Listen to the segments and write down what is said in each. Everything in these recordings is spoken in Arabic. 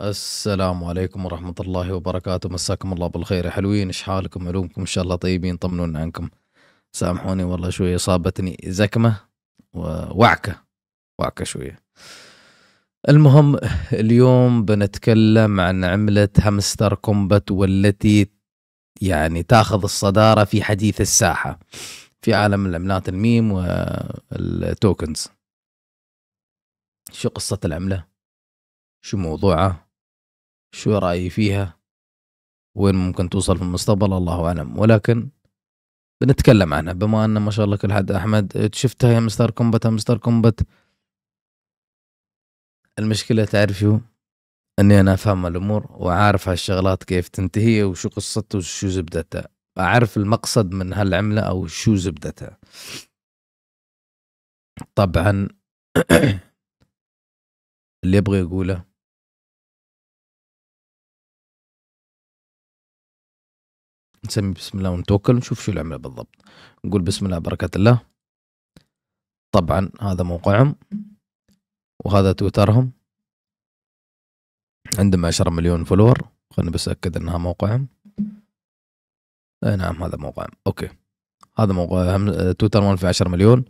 السلام عليكم ورحمة الله وبركاته مساكم الله بالخير يا حلوين ايش حالكم علومكم ان شاء الله طيبين طمنونا عنكم سامحوني والله شوية صابتني زكمة ووعكة وعكة شوية المهم اليوم بنتكلم عن عملة هامستر كومبات والتي يعني تاخذ الصدارة في حديث الساحة في عالم العملات الميم والتوكنز شو قصة العملة؟ شو موضوعه شو رأيي فيها وين ممكن توصل في المستقبل الله أعلم ولكن بنتكلم عنها بما أن ما شاء الله كل حد أحمد شفتها يا مستر كومبت يا مستر كومبت المشكلة تعرف شو أني أنا أفهم الأمور وعارف هالشغلات كيف تنتهي وشو قصتها وشو زبدتها أعرف المقصد من هالعملة أو شو زبدتها طبعا اللي أبغى أقوله نسمي بسم الله ونتوكل ونشوف شو العملة بالضبط نقول بسم الله بركة الله طبعا هذا موقعهم وهذا تويترهم عندهم عشرة مليون فولور خلنا بس أكد أنها موقعهم آه نعم هذا موقعهم أوكي هذا موقع تويتر مال في عشرة مليون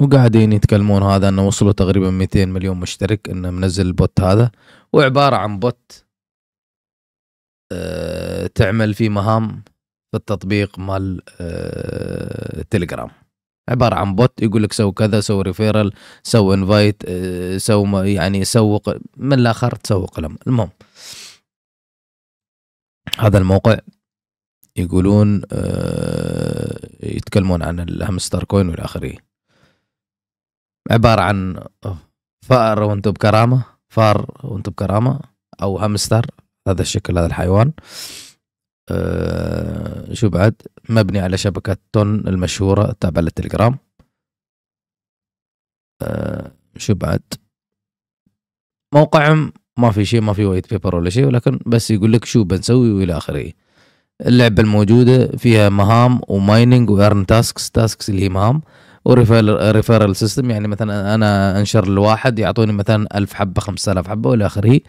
وقاعدين يتكلمون هذا انه وصلوا تقريبا 200 مليون مشترك انه منزل البوت هذا وعباره عن بوت آه، تعمل في مهام في التطبيق مال تليجرام آه، عبارة عن بوت يقول لك سو كذا سو ريفيرال سو انفايت سو يعني سوق من الاخر تسوق لهم المهم هذا الموقع يقولون آه، يتكلمون عن الهامستر كوين والاخرين اخره عبارة عن فار وانتم بكرامة فار وانتم بكرامة او هامستر هذا الشكل هذا الحيوان أه شو بعد مبني على شبكة تون المشهورة التابعة للتليجرام أه شو بعد موقعهم ما في شيء ما في وايت بيبر ولا شيء ولكن بس يقول لك شو بنسوي والى اخره اللعبة الموجودة فيها مهام ومايننج وارن تاسكس تاسكس اللي هي مهام وريفيرال سيستم يعني مثلا انا انشر الواحد يعطوني مثلا ألف حبة خمسة ألاف حبة والى اخره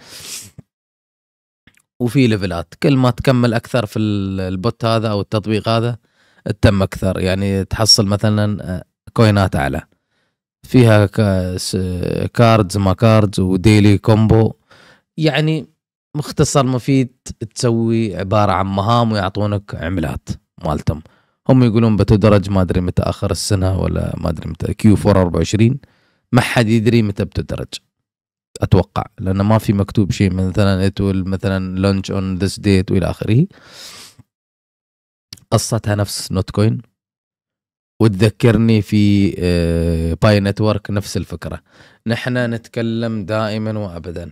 وفي ليفلات كل ما تكمل اكثر في البوت هذا او التطبيق هذا تتم اكثر يعني تحصل مثلا كوينات آه، اعلى فيها كاردز ما كاردز وديلي كومبو يعني مختصر مفيد تسوي عباره عن مهام ويعطونك عملات مالتهم هم يقولون بتدرج ما ادري متى اخر السنه ولا ما ادري متى كيو 4 24 ما حد يدري متى بتدرج اتوقع لانه ما في مكتوب شيء مثلا ات مثلا لونش اون ذيس ديت والى اخره قصتها نفس نوت كوين وتذكرني في باي آه، نتورك نفس الفكره نحن نتكلم دائما وابدا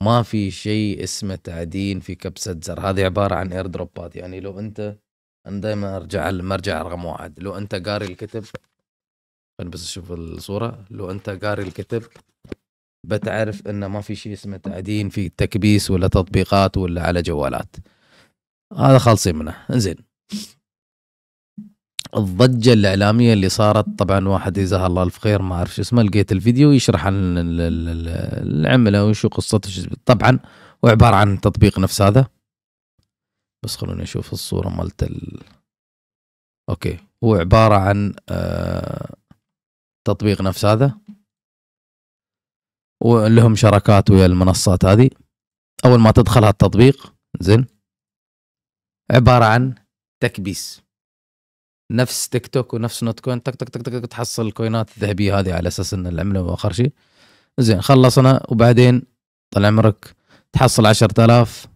ما في شيء اسمه تعدين في كبسه زر هذه عباره عن اير دروبات يعني لو انت انا دائما ارجع المرجع رقم واحد لو انت قاري الكتب خليني بس اشوف الصوره لو انت قاري الكتب بتعرف انه ما في شيء اسمه تعدين في تكبيس ولا تطبيقات ولا على جوالات هذا خالصين منه زين الضجه الاعلاميه اللي صارت طبعا واحد جزاه الله الف خير ما اعرف شو اسمه لقيت الفيديو يشرح عن العمله وشو قصته طبعا هو عباره عن تطبيق نفس هذا بس خلوني اشوف الصوره مالت ال... اوكي هو عباره عن آه... تطبيق نفس هذا ولهم شراكات ويا المنصات هذه اول ما تدخل هالتطبيق زين عباره عن تكبيس نفس تيك توك ونفس نوت كوين تك تك تك تك تحصل الكوينات الذهبيه هذه على اساس ان العمله واخر شيء زين خلصنا وبعدين طال عمرك تحصل 10000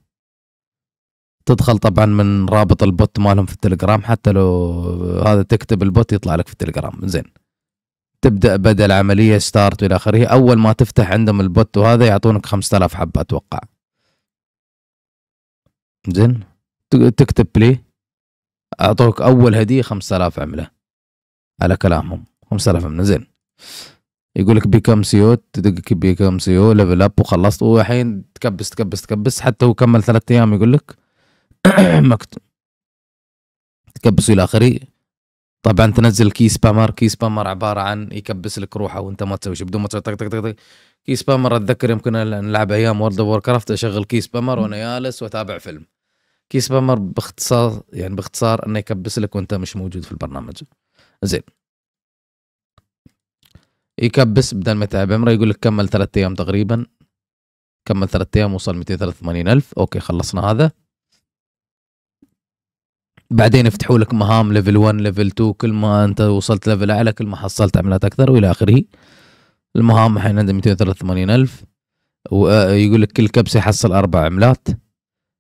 تدخل طبعا من رابط البوت مالهم في التليجرام حتى لو هذا تكتب البوت يطلع لك في التليجرام زين تبدا بدا العمليه ستارت الى اخره اول ما تفتح عندهم البوت وهذا يعطونك 5000 حبه اتوقع زين تكتب لي اعطوك اول هديه 5000 عمله على كلامهم 5000 عمله زين يقول لك بيكم سيو e تدق بيكم سيو ليفل اب وخلصت والحين تكبس تكبس تكبس حتى هو كمل ثلاث ايام يقول لك مكتوب تكبس الى اخره طبعا تنزل كي سبامر كي سبامر عباره عن يكبس لك روحه وانت ما تسوي شيء بدون ما تسوي طق طق طق كي سبامر اتذكر يمكن نلعب ايام وورد اوف كرافت اشغل كي سبامر وانا جالس واتابع فيلم كي سبامر باختصار يعني باختصار انه يكبس لك وانت مش موجود في البرنامج زين يكبس بدل ما يتعب عمره يقول لك كمل ثلاثة ايام تقريبا كمل ثلاثة ايام وصل 283000 اوكي خلصنا هذا بعدين يفتحوا لك مهام ليفل 1 ليفل 2 كل ما انت وصلت ليفل اعلى كل ما حصلت عملات اكثر والى اخره المهام الحين عنده 283 الف ويقول آه، لك كل كبسه يحصل اربع عملات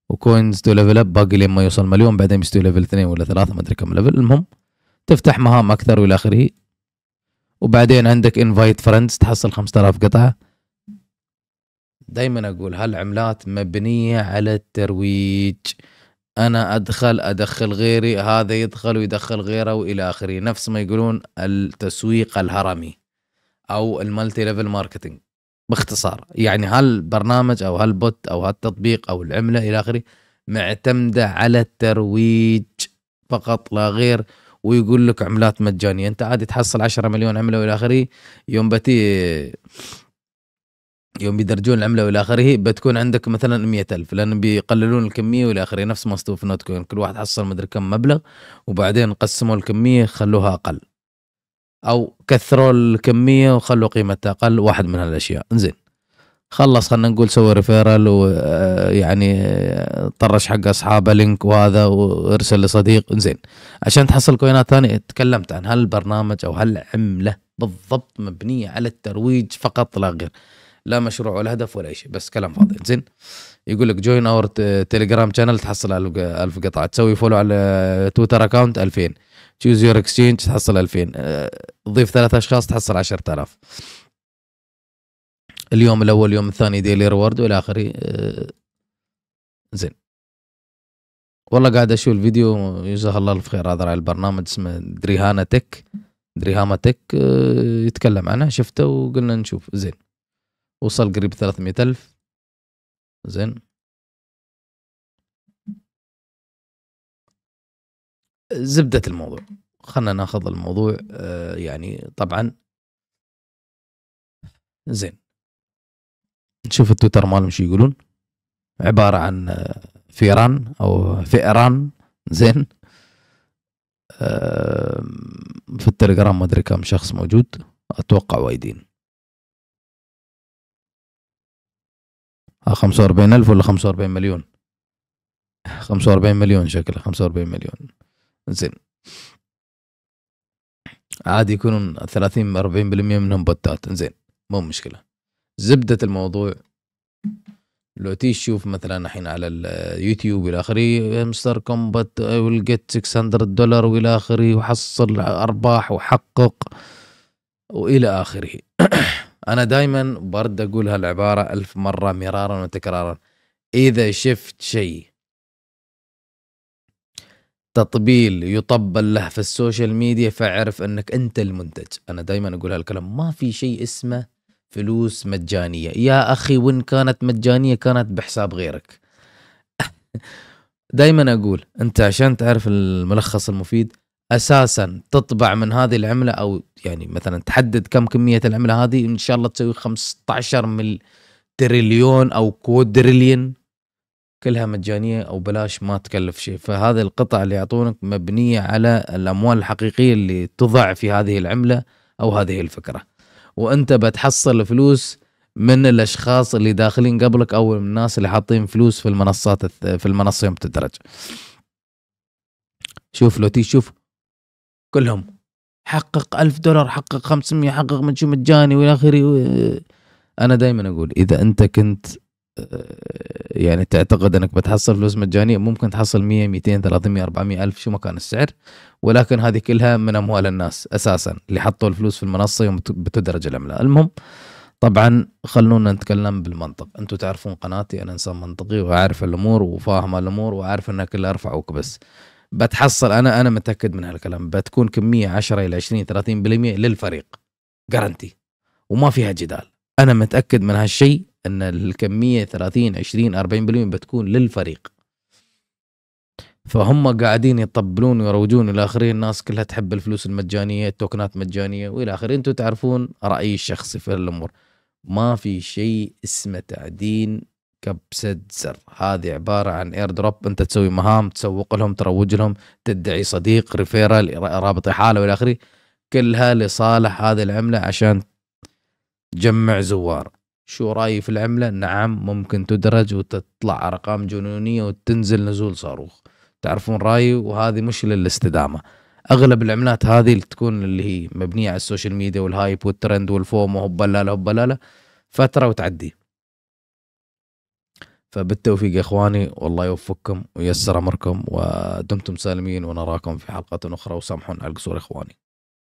وكوينز تو ليفل اب باقي لين ما يوصل مليون بعدين يستوي ليفل 2 ولا 3 ما ادري كم ليفل المهم تفتح مهام اكثر والى اخره وبعدين عندك انفايت فرندز تحصل 5000 قطعه دائما اقول هالعملات مبنيه على الترويج انا ادخل ادخل غيري هذا يدخل ويدخل غيره والى اخره نفس ما يقولون التسويق الهرمي او المالتي ليفل ماركتنج باختصار يعني هالبرنامج او هالبوت او هالتطبيق او العمله الى اخره معتمده على الترويج فقط لا غير ويقول لك عملات مجانيه انت عادي تحصل 10 مليون عمله والى اخره يوم بتي يوم بيدرجون العمله والى اخره بتكون عندك مثلا 100000 لان بيقللون الكميه والى اخره نفس ما في نوت كوين كل واحد حصل مدري كم مبلغ وبعدين قسموا الكميه خلوها اقل او كثروا الكميه وخلوا قيمتها اقل واحد من هالاشياء زين خلص خلنا نقول سوي ريفيرال ويعني آه، آه، طرش حق اصحابه لينك وهذا وارسل لصديق زين عشان تحصل كوينات ثانيه تكلمت عن هالبرنامج او هالعمله بالضبط مبنيه على الترويج فقط لا غير لا مشروع ولا هدف ولا شيء بس كلام فاضي زين يقول لك جوين اور تليجرام شانل تحصل 1000 قطعه تسوي فولو على تويتر اكاونت 2000 تشوز يور اكسشينج تحصل 2000 تضيف أه، ثلاث اشخاص تحصل 10000 اليوم الاول اليوم الثاني ديلي ريورد والى اخره أه، زين والله قاعد اشوف الفيديو جزاه الله الف خير هذا راعي البرنامج اسمه دريهانا تك دريهاما تك أه، يتكلم عنه شفته وقلنا نشوف زين وصل قريب 300 ألف زين زبدة الموضوع خلنا ناخذ الموضوع آه يعني طبعا زين نشوف التويتر مالهم شو يقولون عبارة عن آه، فيران أو فئران زين آه، في التليجرام ما أدري كم شخص موجود أتوقع وايدين آه، خمسة وأربعين ألف ولا خمسة وأربعين مليون خمسة وأربعين مليون شكله خمسة وأربعين مليون زين عادي يكونون ثلاثين أربعين بالمية منهم بوتات زين مو مشكلة زبدة الموضوع لو تيجي تشوف مثلا الحين على اليوتيوب الى اخره مستر كومبات ويل جيت 600 دولار والى اخره وحصل ارباح وحقق والى اخره انا دائما برد اقول هالعباره ألف مره مرارا وتكرارا اذا شفت شيء تطبيل يطبل له في السوشيال ميديا فاعرف انك انت المنتج انا دائما اقول هالكلام ما في شيء اسمه فلوس مجانيه يا اخي وان كانت مجانيه كانت بحساب غيرك دائما اقول انت عشان تعرف الملخص المفيد اساسا تطبع من هذه العمله او يعني مثلا تحدد كم كميه العمله هذه ان شاء الله تسوي 15 مل تريليون او كودريليون كلها مجانيه او بلاش ما تكلف شيء فهذه القطع اللي يعطونك مبنيه على الاموال الحقيقيه اللي تضع في هذه العمله او هذه الفكره وانت بتحصل فلوس من الاشخاص اللي داخلين قبلك او الناس اللي حاطين فلوس في المنصات في المنصه يوم تدرج شوف لوتي شوف كلهم حقق ألف دولار حقق 500 حقق من شو مجاني والى اخره انا دائما اقول اذا انت كنت آه، يعني تعتقد انك بتحصل فلوس مجانيه ممكن تحصل 100 200 300 400 الف شو ما كان السعر ولكن هذه كلها من اموال الناس اساسا اللي حطوا الفلوس في المنصه يوم بتدرج العمله المهم طبعا خلونا نتكلم بالمنطق انتم تعرفون قناتي انا انسان منطقي واعرف الامور وفاهم الامور واعرف انها كلها ارفع وكبس بتحصل انا انا متاكد من هالكلام بتكون كميه 10 الى 20 30% للفريق جارنتي وما فيها جدال انا متاكد من هالشيء ان الكميه 30 20 40% بتكون للفريق فهم قاعدين يطبلون ويروجون الى اخره الناس كلها تحب الفلوس المجانيه التوكنات مجانيه والى اخره انتم تعرفون رايي الشخصي في الامور ما في شيء اسمه تعدين كبسة زر هذه عبارة عن اير دروب انت تسوي مهام تسوق لهم تروج لهم تدعي صديق ريفيرال رابط حالة والى اخره كلها لصالح هذه العملة عشان تجمع زوار شو رأيي في العملة نعم ممكن تدرج وتطلع ارقام جنونية وتنزل نزول صاروخ تعرفون رأيي وهذه مش للاستدامة اغلب العملات هذه اللي تكون اللي هي مبنية على السوشيال ميديا والهايب والترند والفوم وهبلاله هبلاله فترة وتعدي فبالتوفيق يا اخواني والله يوفقكم وييسر امركم ودمتم سالمين ونراكم في حلقه اخرى وسامحونا على القصور اخواني